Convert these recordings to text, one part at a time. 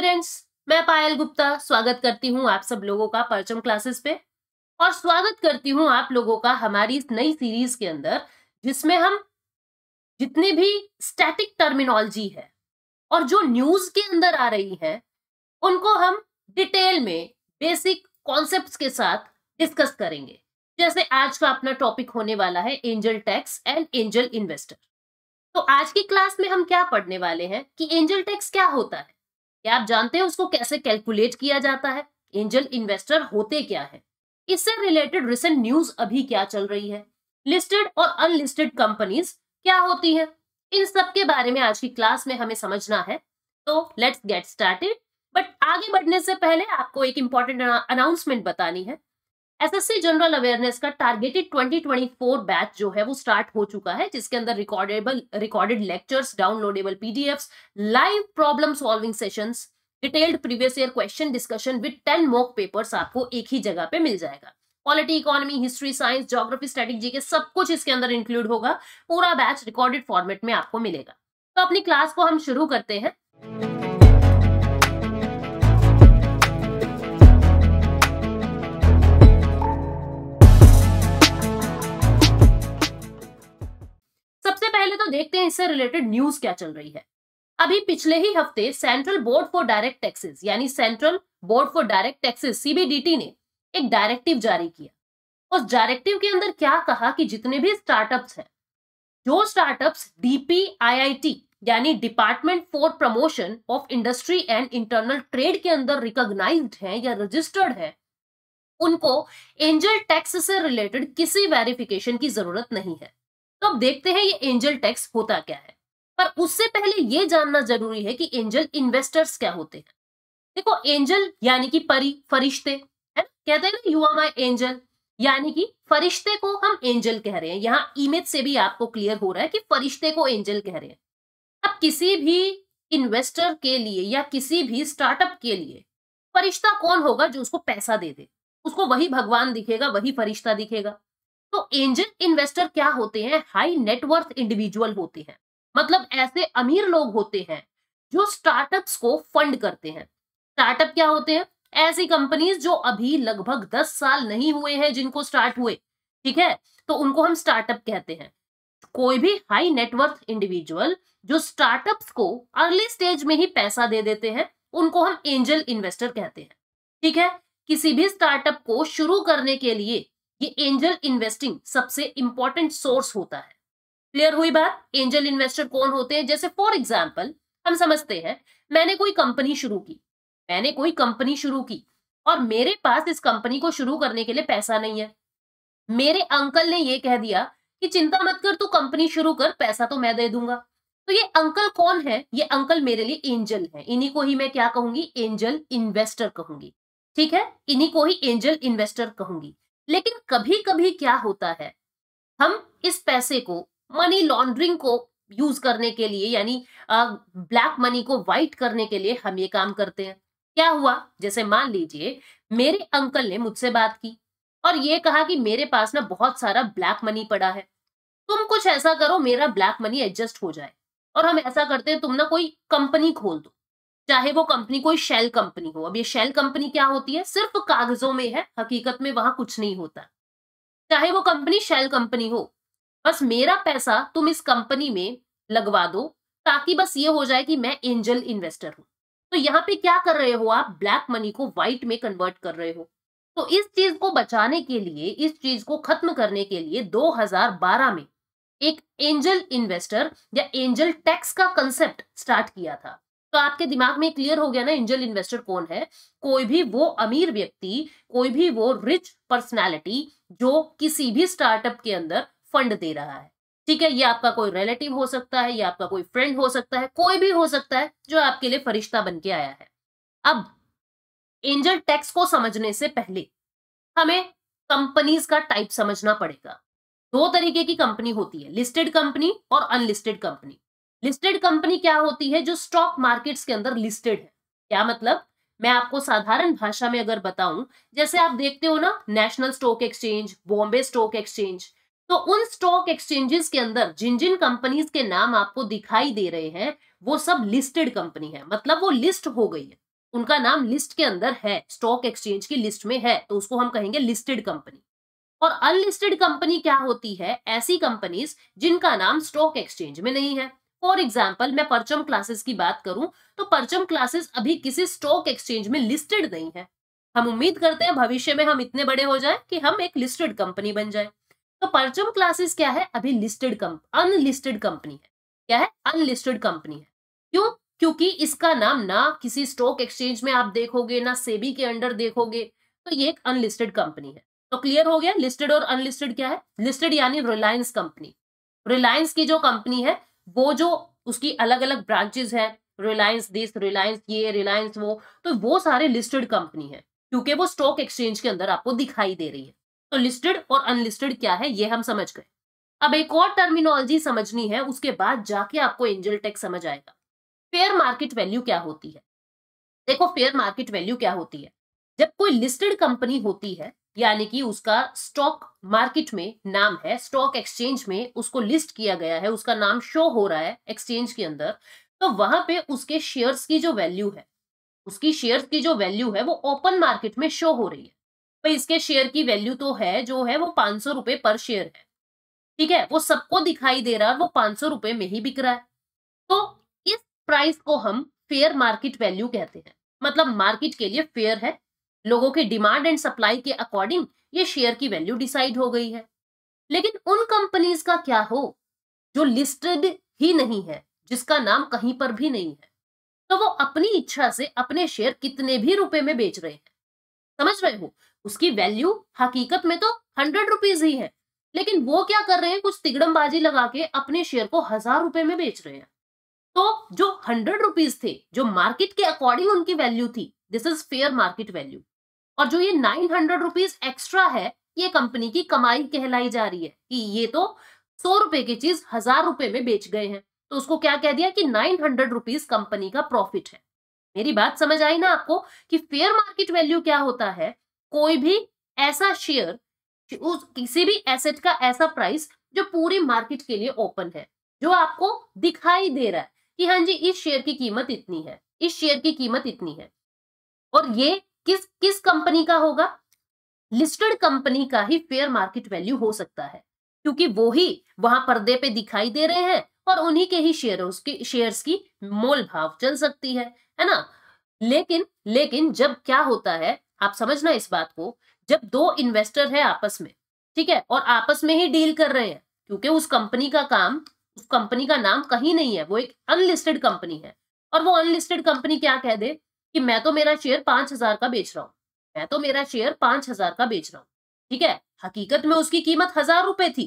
Students मैं पायल गुप्ता स्वागत करती हूँ आप सब लोगों का परचम क्लासेस पे और स्वागत करती हूँ आप लोगों का हमारी इस नई सीरीज के अंदर जिसमें हम जितनी भी स्टैटिक टर्मिनोलॉजी है और जो न्यूज के अंदर आ रही है उनको हम डिटेल में बेसिक कॉन्सेप्ट्स के साथ डिस्कस करेंगे जैसे आज का अपना टॉपिक होने वाला है angel tax and angel investor तो आज की क्लास में हम क्या पढ़ने वाले हैं कि एंजल टैक्स क्या होता है क्या आप जानते हैं उसको कैसे कैलकुलेट किया जाता है एंजल इन्वेस्टर होते क्या है इससे रिलेटेड रिसेंट न्यूज अभी क्या चल रही है लिस्टेड और अनलिस्टेड कंपनीज क्या होती है इन सब के बारे में आज की क्लास में हमें समझना है तो लेट्स गेट स्टार्टेड बट आगे बढ़ने से पहले आपको एक इंपॉर्टेंट अनाउंसमेंट बतानी है एसएससी जनरल अवेयरनेस का टारगेटेड 2024 बैच जो है वो स्टार्ट हो चुका है जिसके अंदर recordable recorded lectures downloadable PDFs live problem solving sessions detailed previous year question discussion with ten mock papers आपको एक ही जगह पे मिल जाएगा polity economy history science geography strategy के सब कुछ इसके अंदर इंक्लूड होगा पूरा बैच रिकॉर्डेड फॉर्मेट में आपको मिलेगा तो अपनी क्लास को हम शुरू करते हैं पहले तो देखते हैं इससे रिलेटेड न्यूज क्या चल रही है अभी पिछले ही हफ्ते central board for direct taxes यानी central board for direct taxes CBDT ने एक डायरेक्टिव जारी किया उस डायरेक्टिव के अंदर क्या कहा कि जितने भी स्टार्टअप्स हैं जो स्टार्टअप्स डीपीआईआईटी यानी department for promotion of industry and internal trade के अंदर रिकॉग्नाइज्ड हैं या रजिस्टर्ड हैं उनको एंजल टैक्स से रिलेटेड किसी वेरिफिकेशन की जरूरत नहीं है तो अब देखते हैं ये एंजल टैक्स होता क्या है पर उससे पहले ये जानना जरूरी है कि एंजल इन्वेस्टर्स क्या होते हैं देखो एंजल यानी कि परी फरिश्ते है कहते हैं ना यू आर माई एंजल यानी कि फरिश्ते को हम एंजल कह रहे हैं यहाँ इमेज से भी आपको क्लियर हो रहा है कि फरिश्ते को एंजल कह रहे हैं अब किसी भी इन्वेस्टर के लिए या किसी भी स्टार्टअप के लिए फरिश्ता कौन होगा जो उसको पैसा दे दे उसको वही भगवान दिखेगा वही फरिश्ता दिखेगा तो एंजल इन्वेस्टर क्या होते हैं हाई नेटवर्थ इंडिविजुअल होते हैं मतलब ऐसे अमीर लोग होते हैं जो स्टार्टअप्स को फंड करते हैं स्टार्टअप क्या होते हैं ऐसी कंपनीज जो अभी लगभग दस साल नहीं हुए हैं जिनको स्टार्ट हुए ठीक है तो उनको हम स्टार्टअप कहते हैं कोई भी हाई नेटवर्थ इंडिविजुअल जो स्टार्टअप्स को अर्ली स्टेज में ही पैसा दे देते हैं उनको हम एंजल इन्वेस्टर कहते हैं ठीक है किसी भी स्टार्टअप को शुरू करने के लिए ये एंजल इन्वेस्टिंग सबसे इंपॉर्टेंट सोर्स होता है क्लियर हुई बात एंजल इन्वेस्टर कौन होते हैं जैसे फॉर एग्जाम्पल हम समझते हैं मैंने कोई कंपनी शुरू की मैंने कोई कंपनी शुरू की और मेरे पास इस कंपनी को शुरू करने के लिए पैसा नहीं है मेरे अंकल ने यह कह दिया कि चिंता मत कर तू कंपनी शुरू कर पैसा तो मैं दे दूंगा तो ये अंकल कौन है ये अंकल मेरे लिए एंजल है इन्हीं को ही मैं क्या कहूंगी एंजल इन्वेस्टर कहूंगी ठीक है इन्हीं को ही एंजल इन्वेस्टर कहूंगी लेकिन कभी कभी क्या होता है हम इस पैसे को मनी लॉन्ड्रिंग को यूज करने के लिए यानी ब्लैक मनी को व्हाइट करने के लिए हम ये काम करते हैं क्या हुआ जैसे मान लीजिए मेरे अंकल ने मुझसे बात की और ये कहा कि मेरे पास ना बहुत सारा ब्लैक मनी पड़ा है तुम कुछ ऐसा करो मेरा ब्लैक मनी एडजस्ट हो जाए और हम ऐसा करते हैं तुम ना कोई कंपनी खोल दो चाहे वो कंपनी कोई शेल कंपनी हो अब ये शेल कंपनी क्या होती है सिर्फ कागजों में है हकीकत में वहां कुछ नहीं होता चाहे वो कंपनी शेल कंपनी हो बस मेरा पैसा तुम इस कंपनी में लगवा दो ताकि बस ये हो जाए कि मैं एंजल इन्वेस्टर हूं तो यहाँ पे क्या कर रहे हो आप ब्लैक मनी को व्हाइट में कन्वर्ट कर रहे हो तो इस चीज को बचाने के लिए इस चीज को खत्म करने के लिए 2012 में एक एंजल इन्वेस्टर या एंजल टैक्स का कंसेप्ट स्टार्ट किया था तो आपके दिमाग में क्लियर हो गया ना एंजल इन्वेस्टर कौन है कोई भी वो अमीर व्यक्ति कोई भी वो रिच पर्सनैलिटी जो किसी भी स्टार्टअप के अंदर फंड दे रहा है ठीक है ये आपका कोई रिलेटिव हो सकता है या आपका कोई फ्रेंड हो सकता है कोई भी हो सकता है जो आपके लिए फरिश्ता बन के आया है अब एंजल टैक्स को समझने से पहले हमें कंपनीज का टाइप समझना पड़ेगा दो तरीके की कंपनी होती है लिस्टेड कंपनी और अनलिस्टेड कंपनी लिस्टेड कंपनी क्या होती है जो स्टॉक मार्केट्स के अंदर लिस्टेड है क्या मतलब मैं आपको साधारण भाषा में अगर बताऊं जैसे आप देखते हो ना national stock exchange Bombay stock exchange तो उन स्टॉक एक्सचेंजेस के अंदर जिन जिन कंपनीज के नाम आपको दिखाई दे रहे हैं वो सब लिस्टेड कंपनी है मतलब वो लिस्ट हो गई है उनका नाम लिस्ट के अंदर है स्टॉक एक्सचेंज की लिस्ट में है तो उसको हम कहेंगे लिस्टेड कंपनी और अनलिस्टेड कंपनी क्या होती है ऐसी कंपनीज जिनका नाम स्टॉक एक्सचेंज में नहीं है फॉर एग्जाम्पल मैं परचम क्लासेस की बात करूं तो परचम क्लासेस अभी किसी स्टॉक एक्सचेंज में लिस्टेड नहीं है हम उम्मीद करते हैं भविष्य में हम इतने बड़े हो जाए कि हम एक लिस्टेड कंपनी बन जाए तो परचम क्लासेस क्या है अभी लिस्टेड अनलिस्टेड कंपनी है क्या है अनलिस्टेड कंपनी है क्यों क्योंकि इसका नाम ना किसी स्टॉक एक्सचेंज में आप देखोगे ना सेबी के अंडर देखोगे तो ये एक अनलिस्टेड कंपनी है तो क्लियर हो गया लिस्टेड और अनलिस्टेड क्या है लिस्टेड यानी रिलायंस कंपनी रिलायंस की जो कंपनी है वो जो उसकी अलग अलग ब्रांचेज हैं रिलायंस दिस रिलायंस ये रिलायंस वो तो वो सारे लिस्टेड कंपनी है क्योंकि वो स्टॉक एक्सचेंज के अंदर आपको दिखाई दे रही है तो लिस्टेड और अनलिस्टेड क्या है ये हम समझ गए अब एक और टर्मिनोलॉजी समझनी है उसके बाद जाके आपको एंजल टेक समझ आएगा फेयर मार्केट वैल्यू क्या होती है देखो फेयर मार्केट वैल्यू क्या होती है जब कोई लिस्टेड कंपनी होती है यानी कि उसका स्टॉक मार्केट में नाम है स्टॉक एक्सचेंज में उसको लिस्ट किया गया है उसका नाम शो हो रहा है एक्सचेंज के अंदर तो वहां पे उसके शेयर्स की जो वैल्यू है उसकी शेयर्स की जो वैल्यू है वो ओपन मार्केट में शो हो रही है तो इसके शेयर की वैल्यू तो है जो है वो पांच सौ रुपए पर शेयर है ठीक है वो सबको दिखाई दे रहा है वो पांच सौ रुपए में ही बिक रहा है तो इस प्राइस को हम फेयर मार्केट वैल्यू कहते हैं मतलब मार्केट के लिए फेयर है लोगों के डिमांड एंड सप्लाई के अकॉर्डिंग ये शेयर की वैल्यू डिसाइड हो गई है लेकिन उन कंपनीज का क्या हो जो लिस्टेड ही नहीं है जिसका नाम कहीं पर भी नहीं है तो वो अपनी इच्छा से अपने शेयर कितने भी रुपए में बेच रहे हैं समझ रहे हो उसकी वैल्यू हकीकत में तो हंड्रेड रुपीज ही है लेकिन वो क्या कर रहे हैं कुछ तिगड़मबाजी लगा के अपने शेयर को हजार रुपए में बेच रहे हैं तो जो हंड्रेड रुपीज थे जो मार्केट के अकॉर्डिंग उनकी वैल्यू थी this is fair market value और जो ये नाइन हंड्रेड रुपीज एक्स्ट्रा है ये कंपनी की कमाई कहलाई जा रही है कि ये तो सौ रुपए की चीज हजार रुपए में बेच गए हैं तो उसको क्या कह दिया कि नाइन हंड्रेड रुपीज कंपनी का प्रॉफिट है मेरी बात समझ आई ना आपको कि फेयर मार्केट वैल्यू क्या होता है कोई भी ऐसा शेयर उस किसी भी एसेट का ऐसा प्राइस जो पूरी मार्केट के लिए ओपन है जो आपको दिखाई दे रहा है कि हाँ जी इस शेयर की कीमत इतनी है इस शेयर की कीमत इतनी है और ये किस किस कंपनी का होगा लिस्टेड कंपनी का ही फेयर मार्केट वैल्यू हो सकता है क्योंकि वो ही वहां पर्दे पे दिखाई दे रहे हैं और उन्हीं के ही शेयरों की शेयर्स की मोल भाव चल सकती है है ना लेकिन लेकिन जब क्या होता है आप समझना इस बात को जब दो इन्वेस्टर है आपस में ठीक है और आपस में ही डील कर रहे हैं क्योंकि उस कंपनी का काम उस कंपनी का नाम कहीं नहीं है वो एक अनलिस्टेड कंपनी है और वो अनलिस्टेड कंपनी क्या कह दे कि मैं तो मेरा शेयर पांच हजार का बेच रहा हूँ मैं तो मेरा शेयर पांच हजार का बेच रहा हूँ ठीक है हकीकत में उसकी कीमत हजार रुपए थी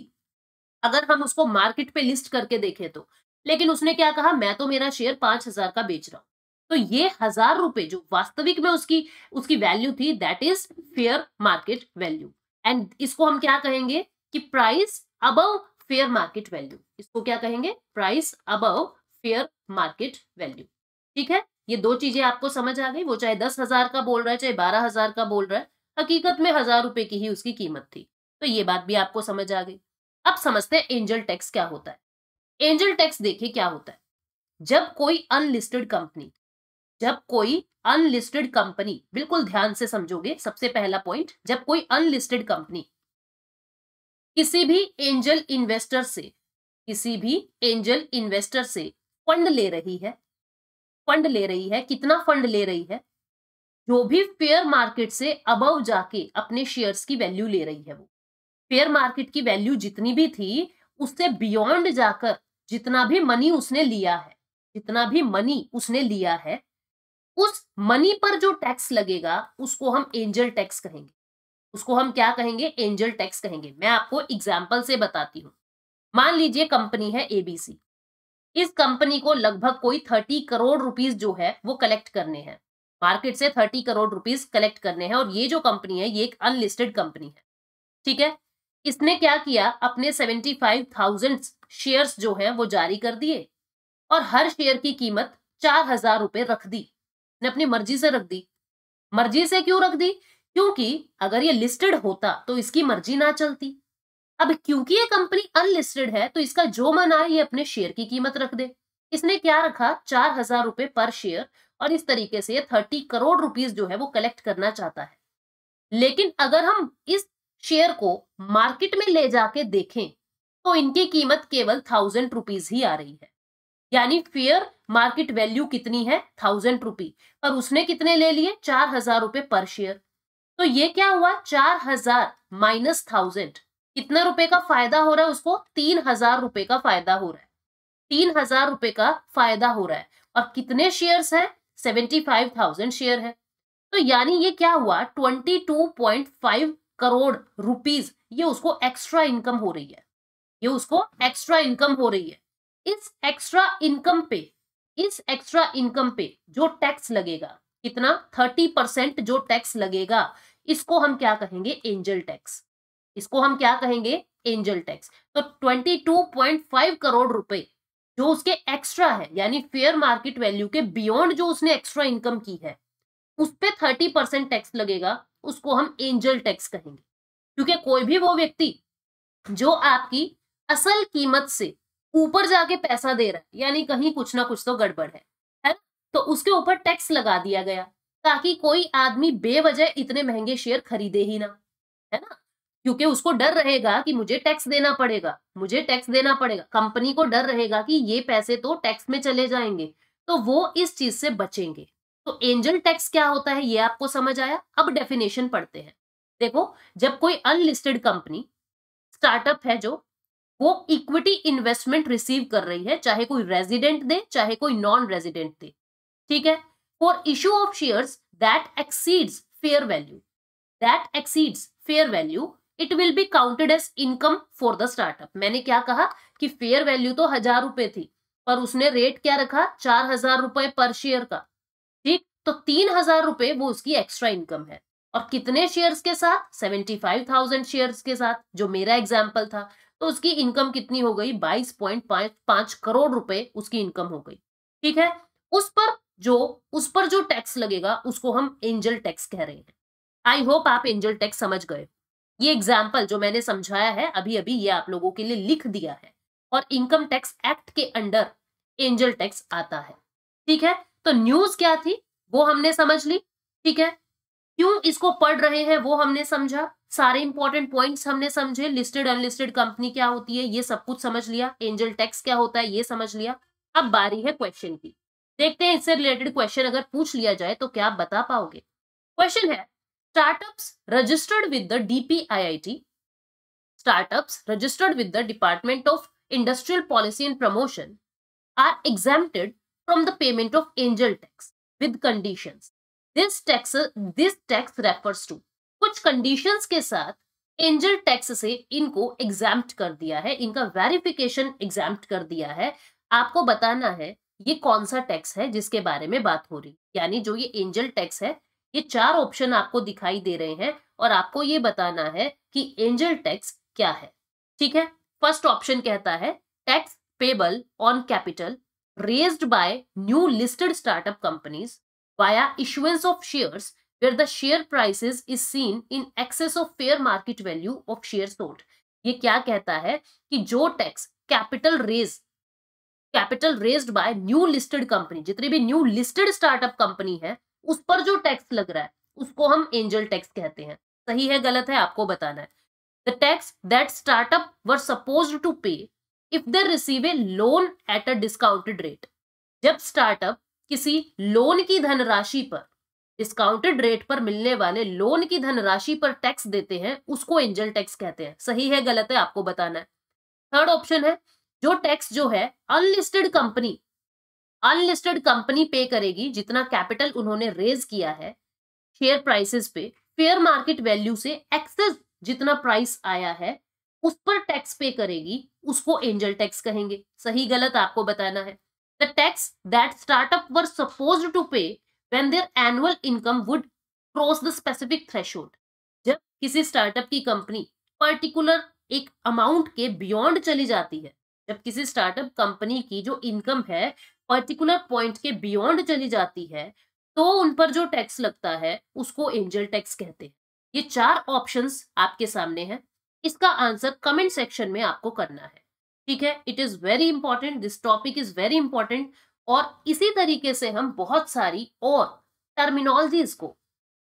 अगर हम उसको मार्केट पे लिस्ट करके देखें तो लेकिन उसने क्या कहा मैं तो मेरा शेयर पांच हजार का बेच रहा हूँ तो ये हजार रुपए जो वास्तविक में उसकी उसकी वैल्यू थी that is fair market value and इसको हम क्या कहेंगे कि price above fair market value इसको क्या कहेंगे price above fair market value ठीक है ये दो चीजें आपको समझ आ गई वो चाहे दस हजार का बोल रहा है चाहे बारह हजार का बोल रहा है हकीकत में हजार रुपए की ही उसकी कीमत थी तो ये बात भी आपको समझ आ गई अब समझते हैं एंजल टैक्स क्या होता है एंजल टैक्स देखिए क्या होता है जब कोई अनलिस्टेड कंपनी जब कोई अनलिस्टेड कंपनी बिल्कुल ध्यान से समझोगे सबसे पहला पॉइंट जब कोई अनलिस्टेड कंपनी किसी भी एंजल इन्वेस्टर से किसी भी एंजल इन्वेस्टर से फंड ले रही है फंड ले रही है कितना फंड ले रही है जो भी फेयर मार्केट से अबव जाके अपने शेयर्स की वैल्यू ले रही है वो फेयर मार्केट की वैल्यू जितनी भी थी उससे बियॉन्ड जाकर जितना भी मनी उसने लिया है जितना भी मनी उसने लिया है उस मनी पर जो टैक्स लगेगा उसको हम एंजल टैक्स कहेंगे उसको हम क्या कहेंगे एंजल टैक्स कहेंगे मैं आपको एग्जाम्पल से बताती हूँ मान लीजिए कंपनी है एबीसी इस कंपनी को लगभग कोई थर्टी करोड़ रुपीज जो है वो कलेक्ट करने हैं मार्केट से थर्टी करोड़ रुपीज कलेक्ट करने हैं और ये जो कंपनी है ये एक अनलिस्टेड कंपनी है ठीक है इसने क्या किया अपने सेवेंटी फाइव थाउजेंड शेयर्स जो है वो जारी कर दिए और हर शेयर की कीमत चार हजार रुपए रख दी ने अपनी मर्जी से रख दी मर्जी से क्यों रख दी क्योंकि अगर ये लिस्टेड होता तो इसकी मर्जी ना चलती अब क्योंकि ये कंपनी अनलिस्टेड है तो इसका जो मन आए ये अपने शेयर की कीमत रख दे इसने क्या रखा चार हजार रुपए पर शेयर और इस तरीके से थर्टी करोड़ रुपीज जो है वो कलेक्ट करना चाहता है लेकिन अगर हम इस शेयर को मार्केट में ले जाके देखें तो इनकी कीमत केवल थाउजेंड रुपीज ही आ रही है यानी फेयर मार्केट वैल्यू कितनी है थाउजेंड रुपी पर उसने कितने ले लिए चार हजार रुपए पर शेयर तो ये क्या हुआ चार हजार माइनस थाउजेंड कितने रुपए का फायदा हो रहा है उसको तीन हजार रुपए का फायदा हो रहा है तीन हजार रुपए का फायदा हो रहा है और कितने शेयर्स है सेवेंटी फाइव थाउजेंड शेयर है तो यानी ये क्या हुआ twenty two point five crore rupees ये उसको एक्स्ट्रा इनकम हो रही है ये उसको एक्स्ट्रा इनकम हो रही है इस एक्स्ट्रा इनकम पे इस एक्स्ट्रा इनकम पे जो टैक्स लगेगा कितना थर्टी परसेंट जो टैक्स लगेगा इसको हम क्या कहेंगे एंजल टैक्स इसको हम क्या कहेंगे एंजल टैक्स तो 22.5 करोड़ रुपए जो उसके एक्स्ट्रा है यानी फेयर मार्केट वैल्यू के बियॉन्ड जो उसने एक्स्ट्रा इनकम की है उस पर थर्टी परसेंट टैक्स लगेगा उसको हम एंजल टैक्स कहेंगे क्योंकि कोई भी वो व्यक्ति जो आपकी असल कीमत से ऊपर जाके पैसा दे रहा है यानी कहीं कुछ ना कुछ तो गड़बड़ है है तो उसके ऊपर टैक्स लगा दिया गया ताकि कोई आदमी बेवजह इतने महंगे शेयर खरीदे ही ना है ना क्योंकि उसको डर रहेगा कि मुझे टैक्स देना पड़ेगा मुझे टैक्स देना पड़ेगा कंपनी को डर रहेगा कि ये पैसे तो टैक्स में चले जाएंगे तो वो इस चीज से बचेंगे तो एंजल टैक्स क्या होता है ये आपको समझ आया अब डेफिनेशन पढ़ते हैं देखो जब कोई अनलिस्टेड कंपनी स्टार्टअप है जो वो इक्विटी इन्वेस्टमेंट रिसीव कर रही है चाहे कोई रेजिडेंट दे चाहे कोई नॉन रेजिडेंट दे ठीक है for issue of share that exceeds fair value that exceeds fair value it will be counted as income for the startup मैंने क्या कहा कि फेयर वैल्यू तो हजार रुपए थी पर उसने रेट क्या रखा चार हजार रुपए पर शेयर का ठीक तो तीन हजार रुपए वो उसकी एक्स्ट्रा इनकम है और कितने शेयर्स के साथ सेवेंटी फाइव थाउजेंड शेयर के साथ जो मेरा एग्जाम्पल था तो उसकी इनकम कितनी हो गई बाईस पॉइंट पांच करोड़ रुपए उसकी इनकम हो गई ठीक है उस पर जो उस पर जो टैक्स लगेगा उसको हम एंजल टैक्स कह रहे हैं आई होप आप एंजल टैक्स समझ गए ये एग्जाम्पल जो मैंने समझाया है अभी अभी ये आप लोगों के लिए लिख दिया है और इनकम टैक्स एक्ट के अंडर एंजल टैक्स आता है ठीक है तो न्यूज क्या थी वो हमने समझ ली ठीक है क्यों इसको पढ़ रहे हैं वो हमने समझा सारे इंपॉर्टेंट पॉइंट्स हमने समझे लिस्टेड अनलिस्टेड कंपनी क्या होती है ये सब कुछ समझ लिया एंजल टैक्स क्या होता है ये समझ लिया अब बारी है क्वेश्चन की देखते हैं इससे रिलेटेड क्वेश्चन अगर पूछ लिया जाए तो क्या आप बता पाओगे क्वेश्चन है startups registered with the DPIIT, startups registered with the Department of Industrial Policy and Promotion are exempted from the payment of angel tax with conditions. This tax, this tax refers to कुछ conditions के साथ angel tax से इनको exempt कर दिया है इनका verification exempt कर दिया है आपको बताना है ये कौन सा टैक्स है जिसके बारे में बात हो रही यानी जो ये एंजल टैक्स है ये चार ऑप्शन आपको दिखाई दे रहे हैं और आपको ये बताना है कि एंजल टैक्स क्या है ठीक है फर्स्ट ऑप्शन कहता है tax payable on capital raised by new listed startup companies via issuance of shares where the share prices is seen in excess of fair market value of share ये क्या कहता है कि जो tax capital raise capital raised by new listed company जितनी भी new listed startup company है उस पर जो टैक्स लग रहा है उसको हम एंजल टैक्स कहते हैं सही है गलत है आपको बताना है the tax that startup were supposed to pay if they receive a loan at a discounted rate जब स्टार्टअप किसी लोन की धनराशि पर डिस्काउंटेड रेट पर मिलने वाले लोन की धनराशि पर टैक्स देते हैं उसको एंजल टैक्स कहते हैं सही है गलत है आपको बताना है थर्ड ऑप्शन है जो टैक्स जो है अनलिस्टेड कंपनी अनलिस्टेड कंपनी पे करेगी जितना कैपिटल उन्होंने रेज किया है शेयर प्राइसेस पे फेयर मार्केट वैल्यू से एक्सेस जितना प्राइस आया है उस पर टैक्स पे करेगी उसको एंजल टैक्स कहेंगे सही गलत आपको बताना है the tax that startup were supposed to pay when their annual income would cross the specific threshold जब किसी स्टार्टअप की कंपनी पर्टिकुलर एक अमाउंट के बियॉन्ड चली जाती है जब किसी स्टार्टअप कंपनी की जो इनकम है पर्टिकुलर पॉइंट के बियॉन्ड चली जाती है तो उन पर जो टैक्स लगता है उसको एंजल टैक्स कहते हैं ये चार ऑप्शंस आपके सामने हैं इसका आंसर कमेंट सेक्शन में आपको करना है ठीक है it is very important this topic is very important और इसी तरीके से हम बहुत सारी और टर्मिनोलॉजीज को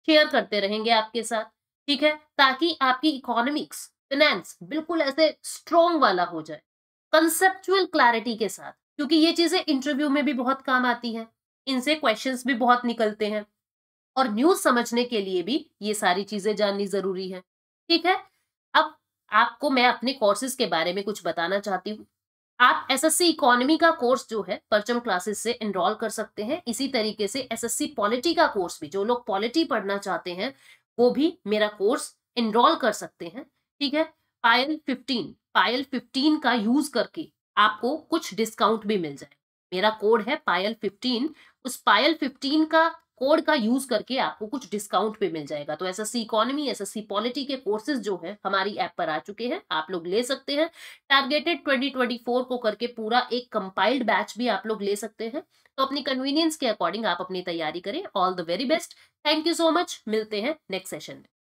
शेयर करते रहेंगे आपके साथ ठीक है ताकि आपकी इकोनॉमिक्स फिनेंस बिल्कुल ऐसे स्ट्रॉन्ग वाला हो जाए कंसेप्चुअल क्लैरिटी के साथ क्योंकि ये चीज़ें इंटरव्यू में भी बहुत काम आती हैं इनसे क्वेश्चंस भी बहुत निकलते हैं और न्यूज़ समझने के लिए भी ये सारी चीज़ें जाननी ज़रूरी है ठीक है अब आपको मैं अपने कोर्सेज के बारे में कुछ बताना चाहती हूँ आप एसएससी इकोनॉमी का कोर्स जो है परचम क्लासेस से एनरोल कर सकते हैं इसी तरीके से एसएससी पॉलिटी का कोर्स भी जो लोग पॉलिटी पढ़ना चाहते हैं वो भी मेरा कोर्स एनरोल कर सकते हैं ठीक है पायल फिफ्टीन पायल फिफ्टीन का यूज करके आपको कुछ डिस्काउंट भी मिल जाए मेरा कोड है पायल फिफ्टीन उस पायल फिफ्टीन का कोड का यूज करके आपको कुछ डिस्काउंट पे मिल जाएगा तो S S C economy S S C polity के कोर्सेज जो है हमारी ऐप पर आ चुके हैं आप लोग ले सकते हैं टारगेटेड 2024 को करके पूरा एक कंपाइल्ड बैच भी आप लोग ले सकते हैं तो अपनी कन्वीनियंस के अकॉर्डिंग आप अपनी तैयारी करें all the very best thank you so much मिलते हैं नेक्स्ट सेशन में